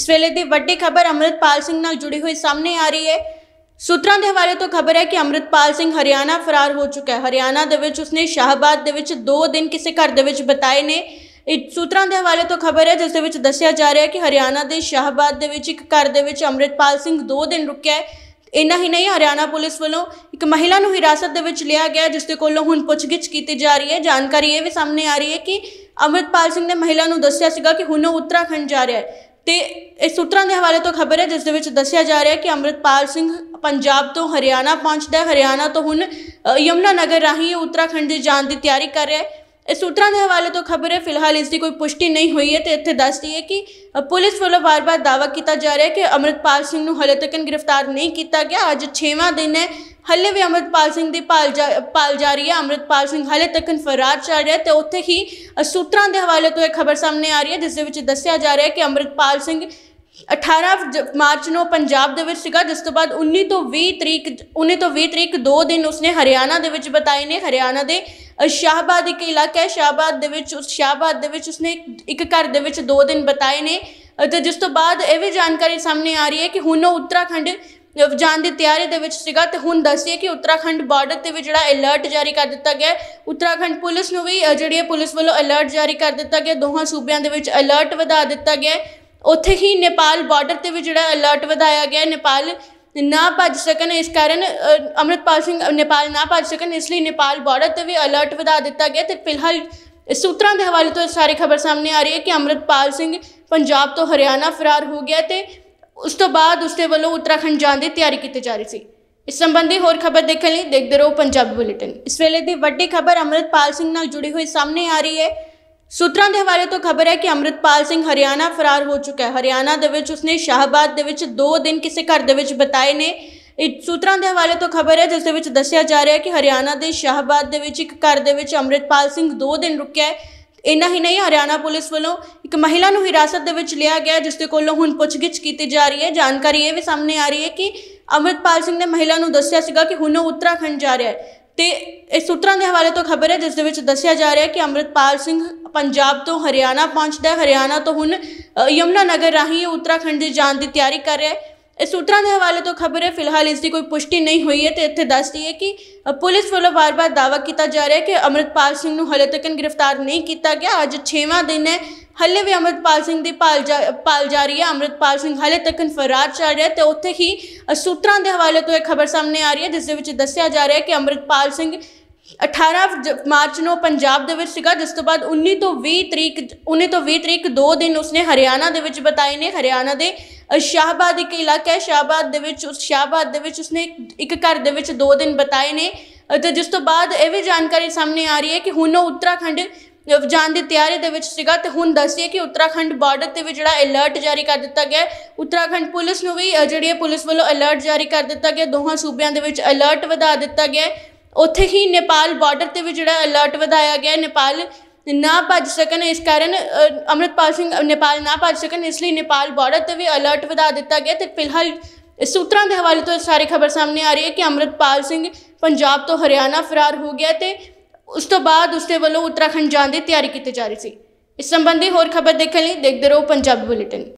ਇਸ ਵੇਲੇ ਦੀ ਵੱਡੀ ਖਬਰ ਅਮਰਿਤਪਾਲ ਸਿੰਘ ਨਾਲ ਜੁੜੀ ਹੋਈ ਸਾਹਮਣੇ ਆ ਰਹੀ ਹੈ ਸੂਤਰਾਂ ਦੇ ਹਵਾਲੇ ਤੋਂ ਖਬਰ ਹੈ ਕਿ ਅਮਰਿਤਪਾਲ ਸਿੰਘ ਹਰਿਆਣਾ ਫਰਾਰ ਹੋ ਚੁੱਕਾ ਹੈ ਹਰਿਆਣਾ ਦੇ ਵਿੱਚ ਉਸਨੇ ਸ਼ਾਹਬਾਦ ਦੇ ਵਿੱਚ 2 ਦਿਨ ਕਿਸੇ ਘਰ ਦੇ ਵਿੱਚ ਬਿਤਾਏ ਨੇ ਸੂਤਰਾਂ ਦੇ ਹਵਾਲੇ ਤੋਂ ਖਬਰ ਹੈ ਜਿਸ ਦੇ ਵਿੱਚ ਦੱਸਿਆ ਜਾ ਰਿਹਾ ਹੈ ਕਿ ਹਰਿਆਣਾ ਦੇ ਸ਼ਾਹਬਾਦ ਦੇ ਵਿੱਚ ਇੱਕ ਘਰ ਦੇ ਵਿੱਚ ਅਮਰਿਤਪਾਲ ਸਿੰਘ 2 ਦਿਨ ਰੁਕਿਆ ਹੈ ਇੰਨਾ ਹੀ ਨਹੀਂ ਹਰਿਆਣਾ ਪੁਲਿਸ ਵੱਲੋਂ ਇੱਕ ਮਹਿਲਾ ਨੂੰ ਹਿਰਾਸਤ ਦੇ ਵਿੱਚ ਲਿਆ ਗਿਆ ਜਿਸ ਦੇ ਕੋਲੋਂ ਹੁਣ ਪੁੱਛਗਿੱਛ ਕੀਤੀ ਜਾ ਰਹੀ ਹੈ ਜਾਣਕਾਰੀ ਇਹ ਵੀ ਸਾਹਮਣੇ ਆ ਰਹੀ ਹੈ ਕਿ ਅਮਰਿਤਪਾਲ ਸਿੰਘ ਨੇ ਮਹਿਲਾ ਨੂੰ ਦੱਸਿਆ ਸੀਗਾ ਕਿ ਹੁਣ ਉਹ ਉੱਤਰਾਖੰਡ ਜਾ ਰਿਹਾ ਹੈ ਤੇ ਇਸ ਸੂਤਰਾਂ ਦੇ ਹਵਾਲੇ ਤੋਂ ਖਬਰ ਹੈ ਜਿਸ ਦੇ ਵਿੱਚ ਦੱਸਿਆ ਜਾ ਰਿਹਾ ਹੈ ਕਿ ਅਮਰਿਤਪਾਲ ਸਿੰਘ ਪੰਜਾਬ ਤੋਂ ਹਰਿਆਣਾ ਪਹੁੰਚਦਾ ਹੈ ਹਰਿਆਣਾ ਤੋਂ ਹੁਣ ਯਮਨਾ ਨਗਰ ਰਾਹੀਂ ਉੱਤਰਾਖੰਡ ਦੇ ਜਾਣ ਦੀ ਤਿਆਰੀ ਕਰ ਰਿਹਾ ਹੈ ਇਸ ਸੂਤਰਾਂ ਦੇ ਹਵਾਲੇ ਤੋਂ ਖਬਰ ਹੈ ਫਿਲਹਾਲ ਇਸ ਦੀ ਕੋਈ ਪੁਸ਼ਟੀ ਨਹੀਂ ਹੋਈ ਹੈ ਤੇ ਇੱਥੇ ਦੱਸਦੀ ਹੈ ਕਿ ਪੁਲਿਸ ਵੱਲੋਂ ਵਾਰ-ਵਾਰ ਦਾਅਵਾ ਕੀਤਾ ਜਾ ਰਿਹਾ ਹੈ ਕਿ ਅਮਰਿਤਪਾਲ ਸਿੰਘ ਨੂੰ ਹਲੇ ਤੱਕ ਗ੍ਰਿਫਤਾਰ ਨਹੀਂ ਕੀਤਾ ਗਿਆ ਅੱਜ 6ਵਾਂ ਦਿਨ ਹੈ ਹੱਲੇ ਵੀ ਅਮਰਪਾਲ ਸਿੰਘ ਦੀ ਪਾਲ ਜਾ- ਭਾਲ ਜਾਰੀ ਹੈ ਅਮਰਪਾਲ ਸਿੰਘ ਹੱਲੇ ਤੱਕ ਫਰਾਰ ਚੱਲ ਰਿਹਾ ਤੇ ਉੱਥੇ ਹੀ ਸੂਤਰਾਂ ਦੇ ਹਵਾਲੇ ਤੋਂ ਇਹ ਖਬਰ ਸਾਹਮਣੇ ਆ ਰਹੀ ਹੈ ਜਿਸ ਦੇ ਵਿੱਚ ਦੱਸਿਆ ਜਾ ਰਿਹਾ ਹੈ ਕਿ ਅਮਰਪਾਲ ਸਿੰਘ 18 ਮਾਰਚ ਨੂੰ ਪੰਜਾਬ ਦੇ ਵਿੱਚ ਸੀਗਾ ਜਿਸ ਤੋਂ ਬਾਅਦ 19 ਤੋਂ 20 ਤਰੀਕ 19 ਤੋਂ 20 ਤਰੀਕ ਦੋ ਦਿਨ ਉਸਨੇ ਹਰਿਆਣਾ ਦੇ ਵਿੱਚ ਬਤਾਏ ਨੇ ਹਰਿਆਣਾ ਦੇ ਸ਼ਾਹਬਾਦ ਇੱਕ ਇਲਾਕਾ ਹੈ ਸ਼ਾਹਬਾਦ ਦੇ ਵਿੱਚ ਉਸ ਸ਼ਾਹਬਾਦ ਦੇ ਵਿੱਚ ਉਸਨੇ ਇੱਕ ਘਰ ਦੇ ਵਿੱਚ ਦੋ ਦਿਨ ਬਤਾਏ ਨੇ ਅਤੇ ਜਿਸ ਤੋਂ ਬਾਅਦ ਇਹ ਵੀ ਜਾਣਕਾਰੀ ਸਾਹਮਣੇ ਆ ਰਹੀ ਹੈ ਕਿ ਹੁਣ ਉਹ ਉੱਤਰਾਖੰਡ ਜਾਣ ਦੀ ਤਿਆਰੀ ਦੇ ਵਿੱਚ ਸੀਗਾ ਤੇ ਹੁਣ ਦੱਸਿਆ ਕਿ ਉੱਤਰਾਖੰਡ ਬਾਰਡਰ ਤੇ ਵੀ ਜਿਹੜਾ ਅਲਰਟ ਜਾਰੀ ਕਰ ਦਿੱਤਾ ਗਿਆ ਉੱਤਰਾਖੰਡ ਪੁਲਿਸ ਨੂੰ ਵੀ ਜਿਹੜੀ ਪੁਲਿਸ ਵੱਲੋਂ ਅਲਰਟ ਜਾਰੀ ਕਰ ਦਿੱਤਾ ਗਿਆ ਦੋਹਾਂ ਸੂਬਿਆਂ ਦੇ ਵਿੱਚ ਅਲਰਟ ਵਧਾ ਦਿੱਤਾ ਗਿਆ ਉੱਥੇ ਹੀ ਨੇਪਾਲ ਬਾਰਡਰ ਤੇ ਵੀ ਜਿਹੜਾ ਅਲਰਟ ਵਧਾਇਆ ਗਿਆ ਨੇਪਾਲ ਨਾ ਭੱਜ ਸਕਣ ਇਸ ਕਾਰਨ ਅਮਰਿਤਪਾਲ ਸਿੰਘ ਨੇਪਾਲ ਨਾ ਭੱਜ ਸਕਣ ਇਸ ਲਈ ਨੇਪਾਲ ਬਾਰਡਰ ਤੇ ਵੀ ਅਲਰਟ ਵਧਾ ਦਿੱਤਾ ਗਿਆ ਤੇ ਫਿਲਹਾਲ ਸੂਤਰਾਂ ਦੇ ਹਵਾਲੇ ਤੋਂ ਸਾਰੀ ਖਬਰ ਸਾਹਮਣੇ ਆ ਰਹੀ ਹੈ ਕਿ ਅਮਰਿਤਪਾਲ ਸਿੰਘ ਪੰਜਾਬ ਤੋਂ ਹਰਿਆਣਾ ਫਰਾਰ ਹੋ ਗਿਆ ਤੇ ਉਸ ਤੋਂ ਬਾਅਦ ਉਸਦੇ ਵੱਲੋਂ ਉੱਤਰਾਖੰਡ ਜਾਣ ਦੀ ਤਿਆਰੀ ਕੀਤੀ ਜਾ ਰਹੀ ਸੀ ਇਸ ਸੰਬੰਧੀ ਹੋਰ ਖਬਰ ਦੇਖਣ ਲਈ ਦੇਖਦੇ ਰਹੋ ਪੰਜਾਬੀ ਬੁਲੇਟਿਨ ਇਸ ਵੇਲੇ ਦੀ ਵੱਡੀ ਖਬਰ ਅਮਰਿਤਪਾਲ ਸਿੰਘ ਨਾਲ ਜੁੜੀ ਹੋਈ ਸਾਹਮਣੇ ਆ ਰਹੀ ਹੈ ਸੂਤਰਾਂ ਦੇ ਹਵਾਲੇ ਤੋਂ ਖਬਰ ਹੈ ਕਿ ਅਮਰਿਤਪਾਲ ਸਿੰਘ ਹਰਿਆਣਾ ਫਰਾਰ ਹੋ ਚੁੱਕਾ ਹੈ ਹਰਿਆਣਾ ਦੇ ਵਿੱਚ ਉਸਨੇ ਸ਼ਾਹਬਾਦ ਦੇ ਵਿੱਚ 2 ਦਿਨ ਕਿਸੇ ਘਰ ਦੇ ਵਿੱਚ ਬਿਤਾਏ ਨੇ ਸੂਤਰਾਂ ਦੇ ਹਵਾਲੇ ਤੋਂ ਖਬਰ ਹੈ ਜਿਸ ਦੇ ਵਿੱਚ ਦੱਸਿਆ ਜਾ ਰਿਹਾ ਹੈ ਕਿ ਹਰਿਆਣਾ ਦੇ ਸ਼ਾਹਬਾਦ ਦੇ ਵਿੱਚ ਇੱਕ ਘਰ ਦੇ ਵਿੱਚ ਅਮਰਿਤਪਾਲ ਸਿੰਘ 2 ਦਿਨ ਰੁਕਿਆ ਹੈ ਇਨਾ ਹੀ ਨਹੀਂ ਹਰਿਆਣਾ ਪੁਲਿਸ ਵੱਲੋਂ ਇੱਕ ਮਹਿਲਾ ਨੂੰ ਹਿਰਾਸਤ ਦੇ ਵਿੱਚ ਲਿਆ ਗਿਆ ਜਿਸ ਦੇ ਕੋਲੋਂ ਹੁਣ ਪੁੱਛਗਿੱਛ ਕੀਤੀ ਜਾ ਰਹੀ ਹੈ ਜਾਣਕਾਰੀ ਇਹ ਵੀ ਸਾਹਮਣੇ ਆ ਰਹੀ ਹੈ ਕਿ ਅਮਰਪਾਲ ਸਿੰਘ ਨੇ ਮਹਿਲਾ ਨੂੰ ਦੱਸਿਆ ਸੀਗਾ ਕਿ ਹੁਣ ਉਹ ਉੱਤਰਾਖੰਡ ਜਾ ਰਿਹਾ ਹੈ ਤੇ ਇਸ ਸੂਤਰਾਂ ਦੇ ਹਵਾਲੇ ਤੋਂ ਖਬਰ ਹੈ ਜਿਸ ਦੇ ਵਿੱਚ ਦੱਸਿਆ ਜਾ ਰਿਹਾ ਹੈ ਕਿ ਅਮਰਪਾਲ ਸਿੰਘ ਪੰਜਾਬ ਤੋਂ ਹਰਿਆਣਾ ਪਹੁੰਚਦਾ ਹੈ ਹਰਿਆਣਾ ਤੋਂ ਹੁਣ ਯਮਨਾ ਨਗਰ ਰਾਹੀਂ ਉੱਤਰਾਖੰਡ ਦੇ ਜਾਣ ਦੀ ਤਿਆਰੀ ਕਰ ਰਿਹਾ ਹੈ ਇਹ ਸੂਤਰਾਂ ਦੇ ਹਵਾਲੇ ਤੋਂ ਖਬਰ ਹੈ ਫਿਲਹਾਲ ਇਸ ਦੀ ਕੋਈ ਪੁਸ਼ਟੀ ਨਹੀਂ ਹੋਈ ਹੈ ਤੇ ਇੱਥੇ ਦੱਸਦੀ ਹੈ ਕਿ ਪੁਲਿਸ ਵੱਲੋਂ ਵਾਰ-ਵਾਰ ਦਾਵਾ ਕੀਤਾ ਜਾ ਰਿਹਾ ਹੈ ਕਿ ਅਮਰਿਤਪਾਲ ਸਿੰਘ ਨੂੰ ਹਲੇ ਤੱਕ ਗ੍ਰਿਫਤਾਰ ਨਹੀਂ ਕੀਤਾ ਗਿਆ ਅੱਜ 6ਵਾਂ ਦਿਨ ਹੈ ਹੱਲੇ ਵੀ ਅਮਰਿਤਪਾਲ ਸਿੰਘ ਦੀ ਪਾਲ ਪਾਲ ਜਾ ਰਹੀ ਹੈ ਅਮਰਿਤਪਾਲ ਸਿੰਘ ਹਲੇ ਤੱਕ ਫਰਾਰ ਚੱਲ ਰਿਹਾ ਤੇ ਉੱਥੇ ਹੀ ਸੂਤਰਾਂ ਦੇ ਹਵਾਲੇ ਤੋਂ ਇਹ ਖਬਰ ਸਾਹਮਣੇ ਆ ਰਹੀ ਹੈ ਜਿਸ ਦੇ ਵਿੱਚ ਦੱਸਿਆ ਜਾ ਰਿਹਾ ਹੈ ਕਿ ਅਮਰਿਤਪਾਲ ਸਿੰਘ 18 ਮਾਰਚ ਨੂੰ ਪੰਜਾਬ ਦੇ ਵਿੱਚ ਸੀਗਾ ਜਿਸ ਤੋਂ ਬਾਅਦ 19 ਤੋਂ 20 ਤਰੀਕ 19 ਤੋਂ 20 ਤਰੀਕ ਦੋ ਦਿਨ ਉਸਨੇ ਹਰਿਆਣਾ ਦੇ ਵਿੱਚ ਬਤਾਏ ਨੇ ਹਰਿਆਣਾ ਦੇ ਸ਼ਾਹਬਾਦ ਇੱਕ ਇਲਾਕਾ ਹੈ ਸ਼ਾਹਬਾਦ ਦੇ ਵਿੱਚ ਉਸ ਸ਼ਾਹਬਾਦ ਦੇ ਵਿੱਚ ਉਸਨੇ ਇੱਕ ਘਰ ਦੇ ਵਿੱਚ 2 ਦਿਨ ਬਤਾਏ ਨੇ ਤੇ ਜਿਸ ਤੋਂ ਬਾਅਦ ਇਹ ਵੀ ਜਾਣਕਾਰੀ ਸਾਹਮਣੇ ਆ ਰਹੀ ਹੈ ਕਿ ਹੁਣ ਉਹ ਉੱਤਰਾਖੰਡ ਜਾਣ ਦੀ ਤਿਆਰੀ ਦੇ ਵਿੱਚ ਸੀਗਾ ਤੇ ਹੁਣ ਦੱਸਿਆ ਕਿ ਉੱਤਰਾਖੰਡ ਬਾਰਡਰ ਤੇ ਵੀ ਜਿਹੜਾ ਅਲਰਟ ਜਾਰੀ ਕਰ ਦਿੱਤਾ ਗਿਆ ਉੱਤਰਾਖੰਡ ਪੁਲਿਸ ਨੂੰ ਵੀ ਜਿਹੜੀ ਹੈ ਪੁਲਿਸ ਵੱਲੋਂ ਅਲਰਟ ਜਾਰੀ ਕਰ ਦਿੱਤਾ ਗਿਆ ਦੋਹਾਂ ਸੂਬਿਆਂ ਦੇ ਵਿੱਚ ਅਲਰਟ ਵਧਾ ਦਿੱਤਾ ਗਿਆ ਉੱਥੇ ਹੀ ਨੇਪਾਲ ਬਾਰਡਰ ਤੇ ਵੀ ਜਿਹੜਾ ਅਲਰਟ ਵਧਾਇਆ ਗਿਆ ਨੇਪਾਲ ਨਾ ਭੱਜ ਸਕਣ ਇਸ ਕਾਰਨ ਅਮਰਿਤਪਾਲ ਸਿੰਘ ਨੇਪਾਲ ਨਾ ਭੱਜ ਸਕਣ ਇਸ ਲਈ ਨੇਪਾਲ ਬਾਰਡਰ ਤੇ ਵੀ ਅਲਰਟ ਵਧਾ ਦਿੱਤਾ ਗਿਆ ਤੇ ਫਿਲਹਾਲ ਸੂਤਰਾਂ ਦੇ ਹਵਾਲੇ ਤੋਂ ਸਾਰੀ ਖਬਰ ਸਾਹਮਣੇ ਆ ਰਹੀ ਹੈ ਕਿ ਅਮਰਿਤਪਾਲ ਸਿੰਘ ਪੰਜਾਬ ਤੋਂ ਹਰਿਆਣਾ ਫਰਾਰ ਹੋ ਗਿਆ ਤੇ ਉਸ ਤੋਂ ਬਾਅਦ ਉਸ ਦੇ ਵੱਲੋਂ ਉੱਤਰਾਖੰਡ ਜਾਣ ਦੀ ਤਿਆਰੀ ਕੀਤੀ ਜਾ ਰਹੀ ਸੀ ਇਸ ਸੰਬੰਧੀ ਹੋਰ ਖਬਰ ਦੇਖਣ ਲਈ ਦੇਖਦੇ ਰਹੋ ਪੰਜਾਬੀ ਬੁਲੇਟਿਨ